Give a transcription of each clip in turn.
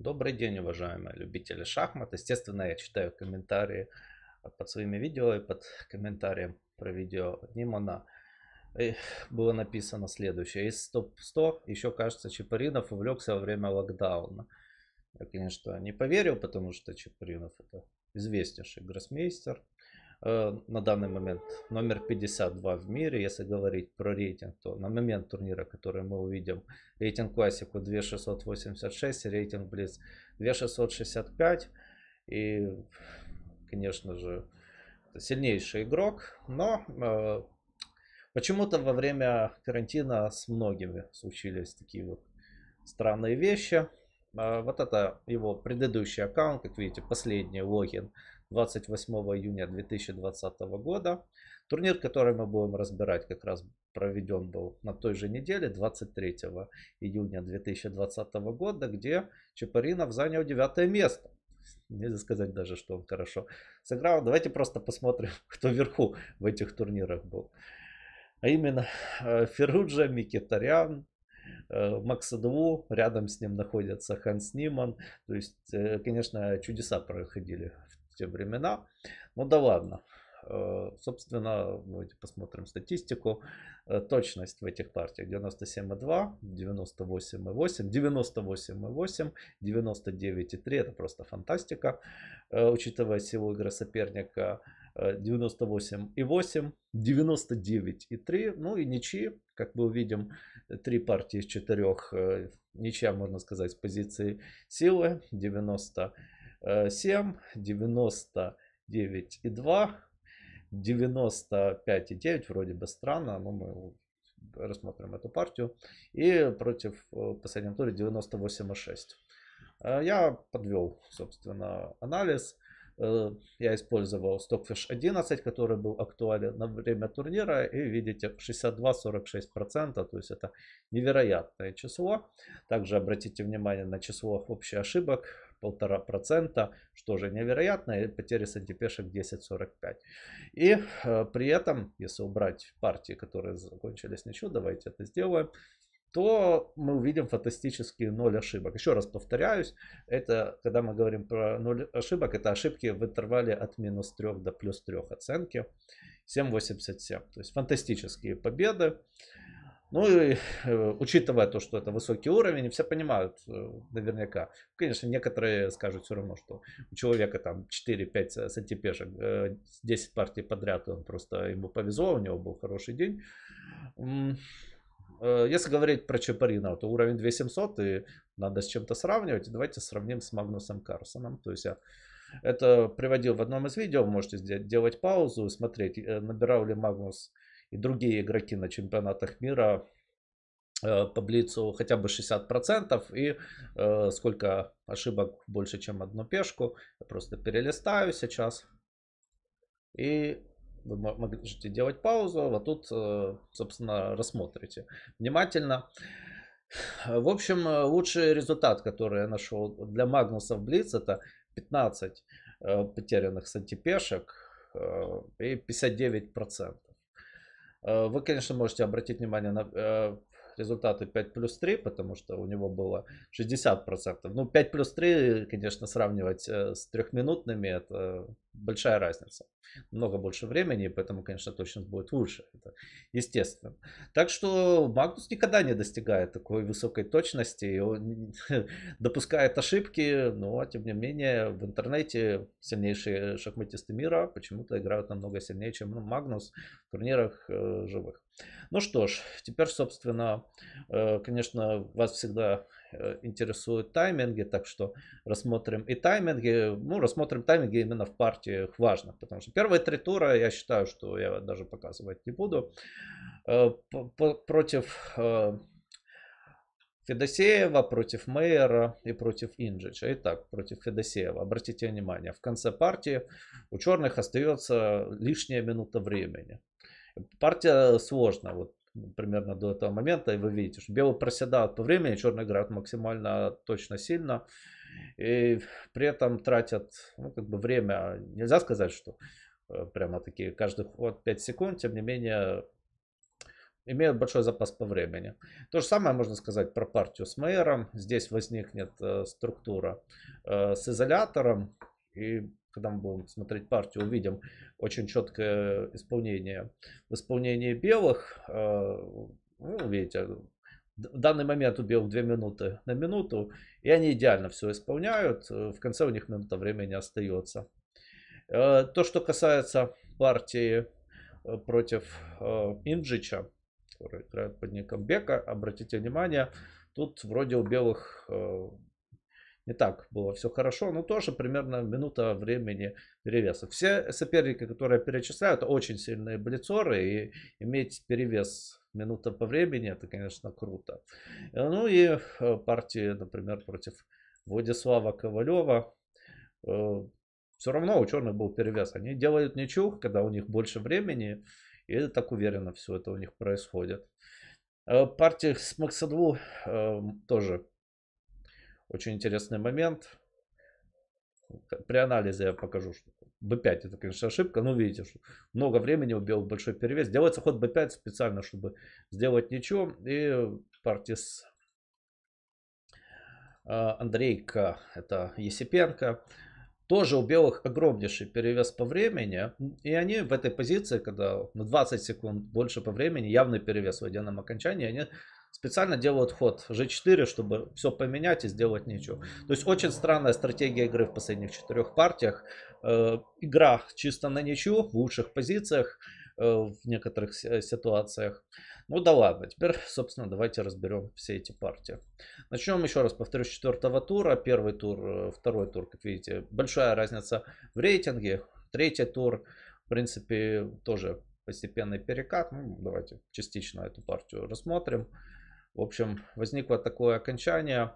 Добрый день, уважаемые любители шахмат. Естественно, я читаю комментарии э, под своими видео и под комментарием про видео Нимана. И э, было написано следующее. Из топ-100 еще, кажется, Чапаринов увлекся во время локдауна. Я, конечно, не поверил, потому что Чапаринов это известнейший гроссмейстер. Э, на данный момент номер 52 в мире. Если говорить про рейтинг, то на момент турнира, который мы увидим, рейтинг классику 2686, рейтинг близ 2665. И, конечно же, сильнейший игрок, но э, почему-то во время карантина с многими случились такие вот странные вещи. Э, вот это его предыдущий аккаунт, как видите, последний логин – 28 июня 2020 года. Турнир, который мы будем разбирать, как раз проведен был на той же неделе, 23 июня 2020 года, где Чапаринов занял девятое место. Нельзя сказать даже, что он хорошо сыграл. Давайте просто посмотрим, кто вверху в этих турнирах был. А именно э, Феруджа, Микитарян, Э, Макса Адву, рядом с ним находится Ханс Ниман. То есть, э, конечно, чудеса проходили в те времена. Ну да ладно. Э, собственно, давайте посмотрим статистику. Точность в этих партиях 97,2, 98,8, 98,8, 99,3. Это просто фантастика, учитывая силу игры соперника. 98,8, э, 99,3, ну и ничьи, как мы увидим, три партии из четырех, э, ничья, можно сказать, с позиции силы, 97, 99,2, 95,9, вроде бы странно, но мы рассмотрим эту партию, и против в последнем туре 98,6. Я подвел, собственно, анализ. Э, я использовал Stockfish 11, который был актуален на время турнира. И видите, 62-46%, то есть это невероятное число. Также обратите внимание на число общих ошибок, полтора процента, что же невероятно, и потери сантипешек антипешек 10,45. И э, при этом, если убрать партии, которые закончились на ничью, давайте это сделаем, то мы увидим фантастические ноль ошибок. Еще раз повторяюсь, это когда мы говорим про ноль ошибок, это ошибки в интервале от минус 3 до плюс 3 оценки 7,87. То есть фантастические победы. Ну и э, учитывая то, что это высокий уровень, все понимают э, наверняка. Конечно, некоторые скажут все равно, что у человека там 4-5 сантипешек, 10 э, партий подряд, он просто ему повезло, у него был хороший день. Э, если говорить про Чапаринова, то уровень 2700 и надо с чем-то сравнивать. Давайте сравним с Магнусом Карсоном. То есть я это приводил в одном из видео. Можете делать паузу и смотреть, э, набирал ли Магнус и другие игроки на чемпионатах мира э, по блицу хотя бы 60% и э, сколько ошибок больше, чем одну пешку. Я просто перелистаю сейчас. И вы можете делать паузу, а вот тут, э, собственно, рассмотрите внимательно. В общем, э, лучший результат, который я нашел для Магнуса в Блиц, это 15 э, потерянных сантипешек и 59%. Вы, конечно, можете обратить внимание на результаты 5 плюс 3, потому что у него было 60%. Ну, 5 плюс 3, конечно, сравнивать э, с трехминутными, это большая разница. Много больше времени, поэтому, конечно, точность будет лучше. Это естественно. Так что Магнус никогда не достигает такой высокой точности. И он допускает ошибки, но, тем не менее, в интернете сильнейшие шахматисты мира почему-то играют намного сильнее, чем Магнус в турнирах э, живых. Ну что ж, теперь, собственно, э, конечно, вас всегда э, интересуют тайминги, так что рассмотрим и тайминги. Ну, рассмотрим тайминги именно в партиях важных, потому что первые три тура, я считаю, что я даже показывать не буду. Э, против Федосеева, против Мейера и против Инджича. Итак, против Федосеева. Обратите внимание, в конце партии у черных остается лишняя минута времени. Партия сложна, вот примерно до этого момента, и вы видите, что белые проседают по времени, черные играют максимально точно сильно, и при этом тратят ну, как бы время, нельзя сказать, что э, прямо такие каждый ход 5 секунд, тем не менее имеют большой запас по времени. То же самое можно сказать про партию с мэром. Здесь возникнет э, структура э, с изолятором. И когда мы будем смотреть партию, увидим очень четкое исполнение. В исполнении белых, э, ну, видите, в данный момент у белых 2 минуты на минуту, и они идеально все исполняют, э, в конце у них минута времени остается. Э, то, что касается партии против Инджича, который играет под ником Бека, обратите внимание, тут вроде у белых и так было все хорошо, но тоже примерно минута времени перевеса. Все соперники, которые перечисляют, очень сильные блицоры, и иметь перевес минута по времени, это, конечно, круто. Ну и э, партии, например, против Владислава Ковалева, э, все равно у черных был перевес. Они делают ничего, когда у них больше времени, и так уверенно все это у них происходит. Э, партия с Максадлу тоже очень интересный момент. При анализе я покажу, что b5 это, конечно, ошибка. но видите, что много времени у белых большой перевес. Делается ход b5 специально, чтобы сделать ничего. И партис а, Андрейка, это Есипенко. Тоже у белых огромнейший перевес по времени. И они в этой позиции, когда на 20 секунд больше по времени, явный перевес в едином окончании, они специально делают ход g4, чтобы все поменять и сделать ничего. То есть очень странная стратегия игры в последних четырех партиях. Э, игра чисто на ничью, в лучших позициях э, в некоторых ситуациях. Ну да ладно, теперь, собственно, давайте разберем все эти партии. Начнем еще раз, повторюсь, четвертого тура. Первый тур, э, второй тур, как видите, большая разница в рейтинге. Третий тур, в принципе, тоже постепенный перекат. Ну, давайте частично эту партию рассмотрим. В общем, возникло такое окончание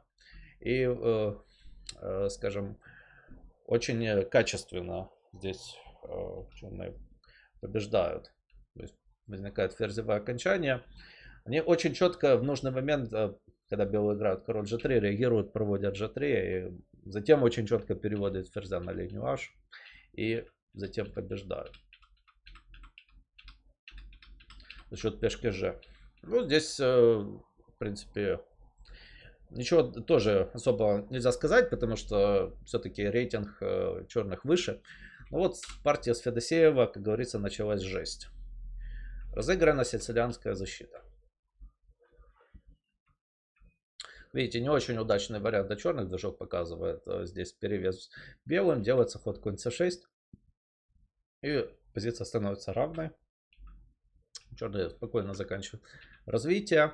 и, э, э, скажем, очень э, качественно здесь черные побеждают. То есть возникает ферзевое окончание. Они очень четко в нужный момент, когда белые играют король g3, реагируют, проводят g3, и затем очень четко переводят ферзя на линию h, и затем побеждают. За счет пешки g. Ну, здесь в принципе, ничего тоже особо нельзя сказать, потому что все-таки рейтинг э, черных выше. Но ну вот партия с Федосеева, как говорится, началась жесть. Разыграна сицилианская защита. Видите, не очень удачный вариант для черных. Движок показывает э, здесь перевес белым. Делается ход конь c6. И позиция становится равной. Черные спокойно заканчивают развитие.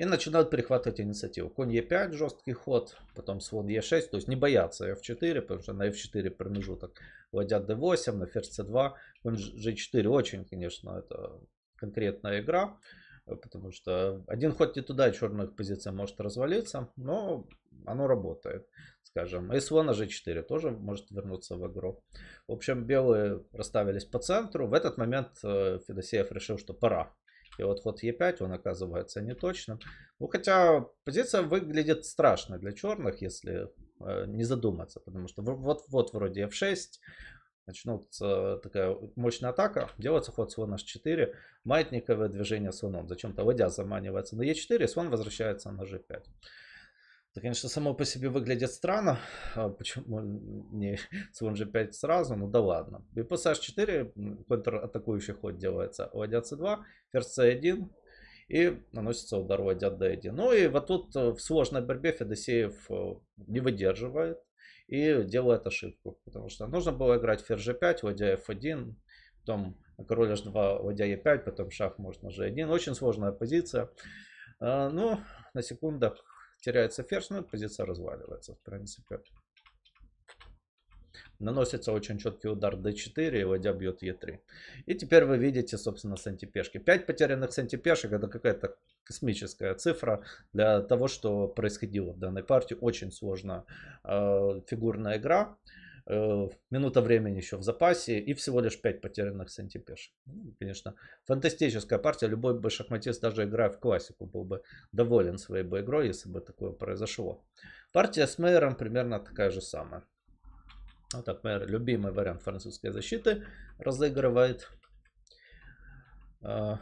И начинают перехватывать инициативу. Конь Е5 жесткий ход, потом слон Е6, то есть не бояться F4, потому что на F4 промежуток ладья D8, на ферзь C2, конь G4 очень, конечно, это конкретная игра, потому что один ход не туда, черных позиция может развалиться, но оно работает, скажем. И слон на G4 тоже может вернуться в игру. В общем, белые расставились по центру. В этот момент э, Федосеев решил, что пора. И вот ход Е5, он оказывается неточным. Ну, хотя позиция выглядит страшно для черных, если э, не задуматься. Потому что вот-вот вроде F6, начнутся э, такая мощная атака, делается ход слон h4, маятниковое движение слоном, зачем-то ладья заманивается на е 4 слон возвращается на g5. Это, конечно, само по себе выглядит странно. А почему не слон g5 сразу? Ну да ладно. И пассаж 4, контратакующий ход делается. Ладья c2, ферзь c1 и наносится удар ладья d1. Ну и вот тут э, в сложной борьбе Федосеев э, не выдерживает и делает ошибку. Потому что нужно было играть ферзь g5, ладья f1, потом король h2, ладья e5, потом шах можно g1. Очень сложная позиция. А, ну, на секундах теряется ферзь, ну, позиция разваливается, в принципе. Наносится очень четкий удар d4, и ладья бьет e3. И теперь вы видите, собственно, сантипешки. 5 потерянных сантипешек, это какая-то космическая цифра для того, что происходило в данной партии. Очень сложная э, фигурная игра. Э, минута времени еще в запасе и всего лишь 5 потерянных сантипеш. Ну, конечно, фантастическая партия. Любой бы шахматист, даже играя в классику, был бы доволен своей бы игрой, если бы такое произошло. Партия с Мейером примерно такая же самая. Вот так Мейер, любимый вариант французской защиты, разыгрывает. Э,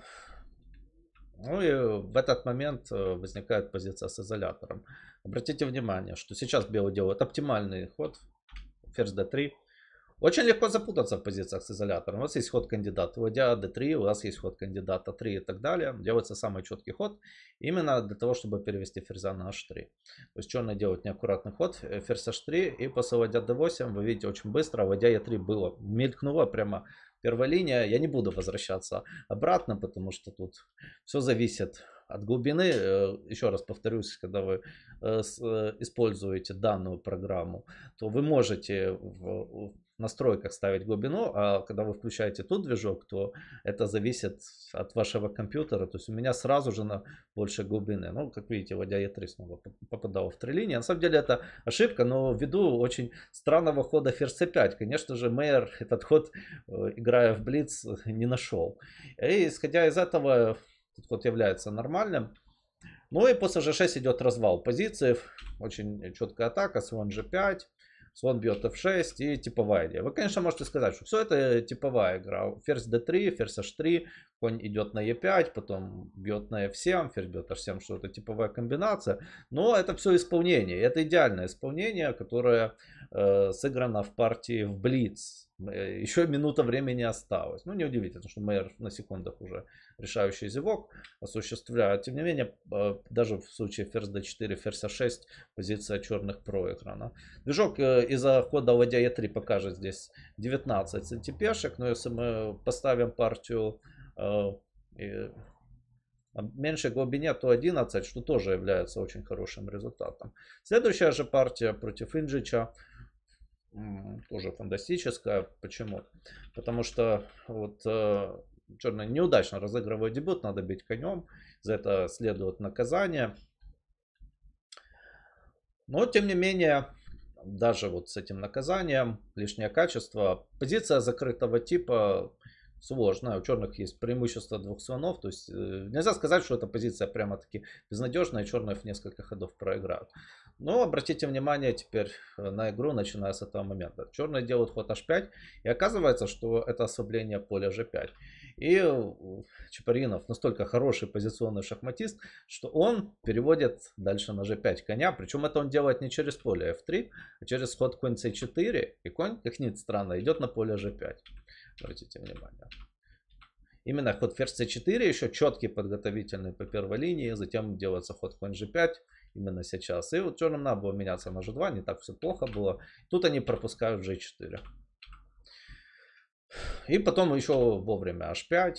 ну и в этот момент э, возникает позиция с изолятором. Обратите внимание, что сейчас белый делает оптимальный ход ферзь d3. Очень легко запутаться в позициях с изолятором. У вас есть ход кандидата, вводя d3, у вас есть ход кандидата 3 и так далее. Делается самый четкий ход, именно для того, чтобы перевести ферзя на h3. То есть черный делает неаккуратный ход, э, ферзь h3 и после вводя d8, вы видите, очень быстро, вводя e3 было, мелькнуло прямо первая линия. Я не буду возвращаться обратно, потому что тут все зависит от глубины, э, еще раз повторюсь, когда вы э, э, используете данную программу, то вы можете в настройках ставить глубину, а когда вы включаете тот движок, то это зависит от вашего компьютера. То есть у меня сразу же на больше глубины. Ну, как видите, ладья Е3 e снова попадал в три линии. На самом деле это ошибка, но ввиду очень странного хода ферзь c5, конечно же, Мейер этот ход, играя в Блиц, не нашел. И исходя из этого, ход является нормальным. Ну и после g6 идет развал позиций. Очень четкая атака. Слон g5. Слон бьет f6 и типовая идея. Вы, конечно, можете сказать, что все это типовая игра. Ферзь d3, ферзь h3, конь идет на e5, потом бьет на f7, ферзь бьет h7, что это типовая комбинация. Но это все исполнение. Это идеальное исполнение, которое э, сыграно в партии в блиц. Э, Еще минута времени осталось. Ну, неудивительно, что мэр на секундах уже решающий зевок осуществляет. Тем не менее, э, даже в случае ферзь d4, ферзь a6, а позиция черных проиграна. Движок э, из-за хода ладья e3 покажет здесь 19 сантипешек. Но ну, если мы поставим партию меньшей глубине, то 11, что тоже является очень хорошим результатом. Следующая же партия против Инжича тоже фантастическая. Почему? Потому что вот э, Черный неудачно разыгрывает дебют, надо бить конем, за это следует наказание. Но, тем не менее, даже вот с этим наказанием, лишнее качество, позиция закрытого типа сложно. У черных есть преимущество двух слонов. То есть э, нельзя сказать, что эта позиция прямо-таки безнадежная. Черные в несколько ходов проиграют. Но обратите внимание теперь э, на игру, начиная с этого момента. Черные делают ход h5. И оказывается, что это ослабление поля g5. И Чапаринов настолько хороший позиционный шахматист, что он переводит дальше на g5 коня. Причем это он делает не через поле f3, а через ход конь c4. И конь, как ни странно, идет на поле g5. Обратите внимание. Именно ход ферзь c4, еще четкий подготовительный по первой линии, затем делается ход конь g5 именно сейчас. И вот черным надо было меняться на g2, не так все плохо было. Тут они пропускают g4. И потом еще вовремя h5.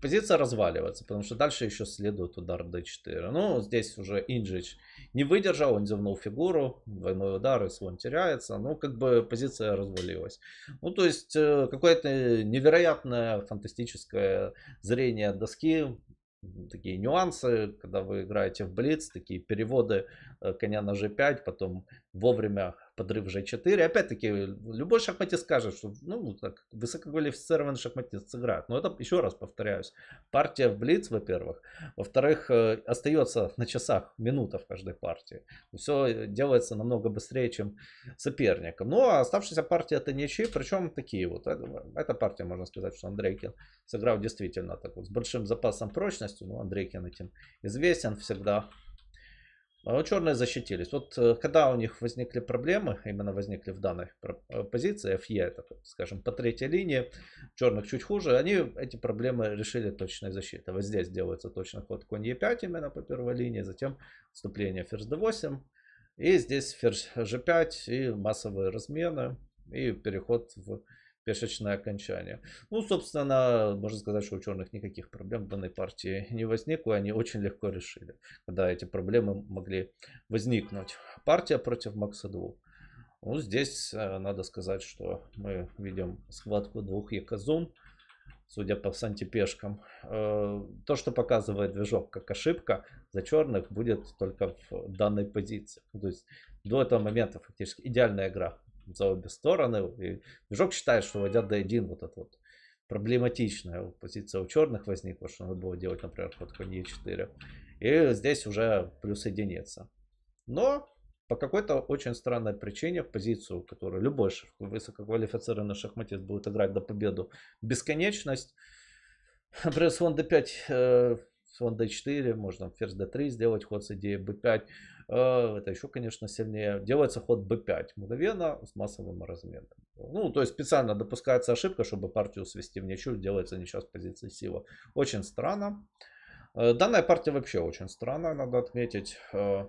Позиция разваливается, потому что дальше еще следует удар d4. Ну, здесь уже Инджич не выдержал, он зевнул фигуру, двойной удар и слон теряется. Ну, как бы позиция развалилась. Ну, то есть, э, какое-то невероятное фантастическое зрение доски, такие нюансы, когда вы играете в блиц, такие переводы э, коня на g5, потом вовремя подрыв g4. Опять-таки, любой шахматист скажет, что ну, так, высококвалифицированный шахматист сыграет. Но это, еще раз повторяюсь, партия в блиц, во-первых. Во-вторых, э, остается на часах минута в каждой партии. Все э, делается намного быстрее, чем соперником. Но ну, а оставшаяся партия это ничьи, причем такие вот. Эта партия, можно сказать, что Андрейкин сыграл действительно так вот, с большим запасом прочности. Ну, Андрейкин этим известен всегда. Вот э, черные защитились. Вот э, когда у них возникли проблемы, именно возникли в данной э, позиции, FE, это, скажем, по третьей линии, черных чуть хуже, они эти проблемы решили точной защитой. Вот здесь делается точный ход конь E5 именно по первой линии, затем вступление ферзь D8, и здесь ферзь G5, и массовые размены, и переход в пешечное окончание. Ну, собственно, можно сказать, что у черных никаких проблем в данной партии не возникло, они очень легко решили, когда эти проблемы могли возникнуть. Партия против Макса Двух. Ну, здесь э, надо сказать, что мы видим схватку двух якозун, судя по сантипешкам. Э, то, что показывает движок как ошибка, за черных будет только в данной позиции. То есть до этого момента фактически идеальная игра за обе стороны. И движок считает, что вводя D1 вот это вот проблематичная позиция у черных возникла, что надо было делать, например, ход конь Е4. И здесь уже плюс единица. Но по какой-то очень странной причине в позицию, которую любой высококвалифицированный шахматист будет играть до победы бесконечность, Бресс 1 d5 слон d4, можно ферзь d3 сделать, ход с идеей b5. Э, это еще, конечно, сильнее. Делается ход b5 мгновенно с массовым разменом. Ну, то есть специально допускается ошибка, чтобы партию свести в ничью, делается не сейчас позиции сила. Очень странно. Э, данная партия вообще очень странная, надо отметить. Э,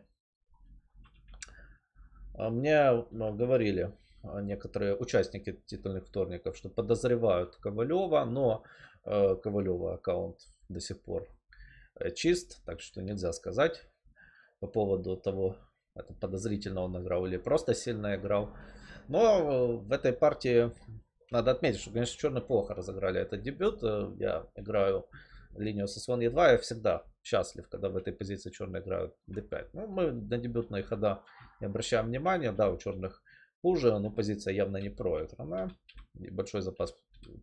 а мне говорили некоторые участники титульных вторников, что подозревают Ковалева, но Ковалева аккаунт до сих пор Э, чист, так что нельзя сказать по поводу того, это подозрительно он играл или просто сильно играл. Но э, в этой партии надо отметить, что, конечно, черные плохо разыграли этот дебют. Э, я играю линию с слон Е2, я всегда счастлив, когда в этой позиции черные играют d5. Ну, мы на дебютные хода не обращаем внимания. Да, у черных хуже, но позиция явно не проиграна. И большой запас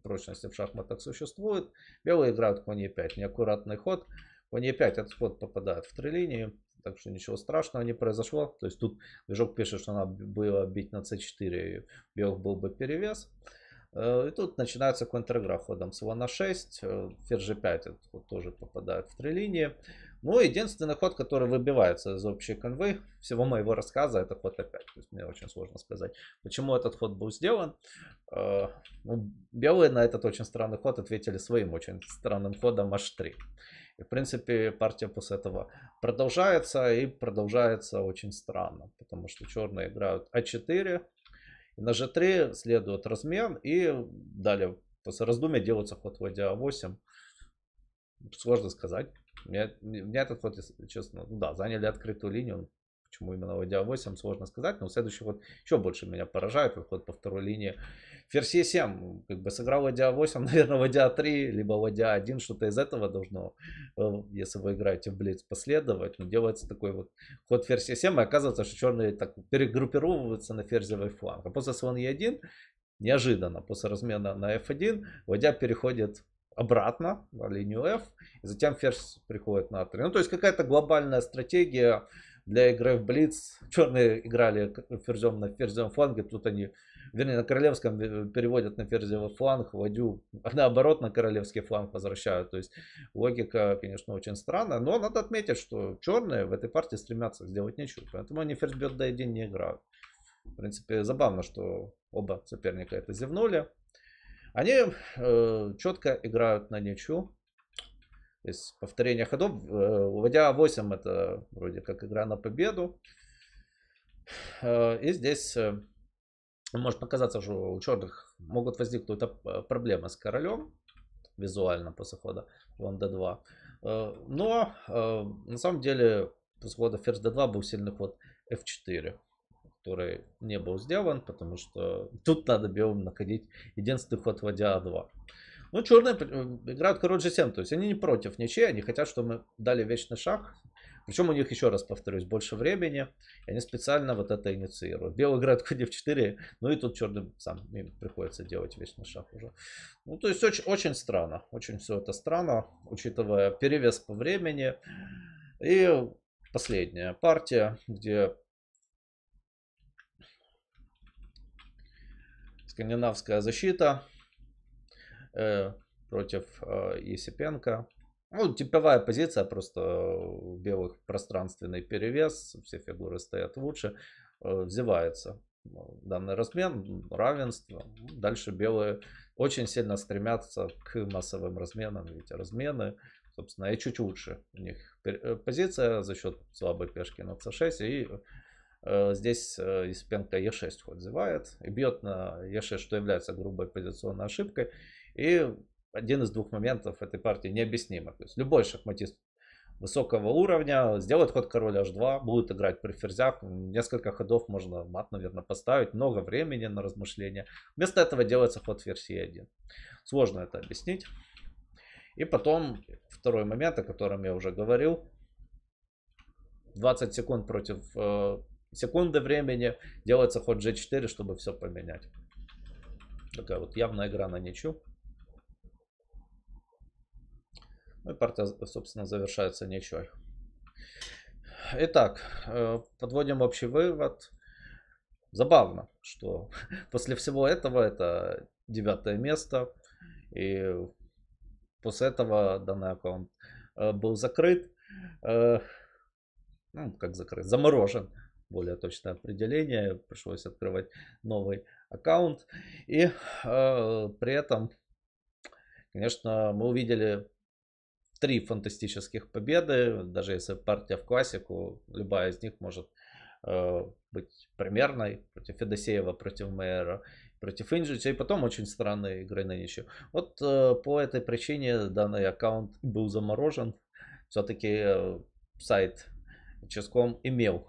прочности в шахматах существует. Белые играют конь Е5, неаккуратный ход. Они опять от сход попадают в три Так что ничего страшного не произошло. То есть тут движок пишет, что надо было бить на c4. и Белых был бы перевес. Э, и тут начинается контр-игра ходом слон на 6, ферзь g5 вот, тоже попадает в три линии. Ну, единственный ход, который выбивается из общей конвы всего моего рассказа, это ход опять. То есть мне очень сложно сказать, почему этот ход был сделан. Э, ну, белые на этот очень странный ход ответили своим очень странным ходом h3. И, в принципе, партия после этого продолжается и продолжается очень странно, потому что черные играют А4, и на G3 следует размен, и далее после раздумия делается ход вводя а А8. Сложно сказать. мне меня этот ход, честно, ну да, заняли открытую линию, Почему именно ладья 8, сложно сказать. Но следующий ход еще больше меня поражает. Это ход по второй линии. Ферсия 7 как бы сыграл ладья 8, наверное, ладья 3, либо ладья 1. Что-то из этого должно, э, если вы играете в Блиц, последовать. Но делается такой вот ход версии 7. И оказывается, что черные так перегруппировываются на ферзевый фланг. А после слон Е1 неожиданно после размена на F1 ладья переходит обратно на линию F, и затем ферзь приходит на 3. Ну, то есть какая-то глобальная стратегия для игры в Блиц. Черные играли ферзем на ферзем фланге, тут они, вернее, на королевском э, переводят на ферзевый фланг, вадю, наоборот, на королевский фланг возвращают. То есть логика, конечно, очень странная, но надо отметить, что черные в этой партии стремятся сделать ничью, поэтому они ферзь бьет до один не играют. В принципе, забавно, что оба соперника это зевнули. Они э, четко играют на ничью. То есть повторение ходов. Э, вводя 8 это вроде как игра на победу. Э, и здесь э, может показаться, что у черных могут возникнуть проблемы с королем визуально после хода лон d2. Но на самом деле после хода ферзь d2 был сильный ход f4 который не был сделан, потому что тут надо белым находить единственный ход ладья А2. Ну, черные э, играют король g7, то есть они не против ничьей, они хотят, чтобы мы дали вечный шаг. Причем у них, еще раз повторюсь, больше времени, и они специально вот это инициируют. Белый играет конь f4, ну и тут черным сам им приходится делать вечный шаг уже. Ну, то есть очень, очень странно, очень все это странно, учитывая перевес по времени. И последняя партия, где скандинавская защита э, против э, Есипенко. Ну, типовая позиция, просто э, в белых пространственный перевес, все фигуры стоят лучше, э, взевается данный размен, равенство. Дальше белые очень сильно стремятся к массовым разменам, ведь размены, собственно, и чуть лучше у них э, позиция за счет слабой пешки на c6 и э, здесь э, Испенко e6 отзывает и бьет на e6, что является грубой позиционной ошибкой. И один из двух моментов этой партии необъяснимо. То есть любой шахматист высокого уровня, сделает ход король h2, будет играть при ферзях, несколько ходов можно мат, наверное, поставить, много времени на размышления. Вместо этого делается ход ферзь e1. Сложно это объяснить. И потом второй момент, о котором я уже говорил. 20 секунд против э, секунды времени делается ход g4, чтобы все поменять. Такая вот явная игра на ничью. Э, партия, собственно, завершается ничьей. Итак, э, подводим общий вывод. Забавно, что после всего этого это девятое место. И после этого данный аккаунт э, был закрыт. Ну, как закрыт, заморожен. Более точное определение. Пришлось открывать новый аккаунт. И при этом, конечно, мы увидели три фантастических победы. Даже если партия в классику, любая из них может э, быть примерной. Против Федосеева, против Мейера, против Инжича. И потом очень странные игры на ничью. Вот э, по этой причине данный аккаунт был заморожен. Все-таки э, сайт Ческом имел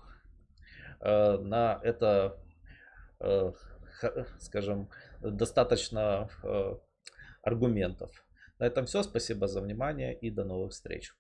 э, на это, э, скажем, достаточно э, аргументов. На этом все. Спасибо за внимание и до новых встреч.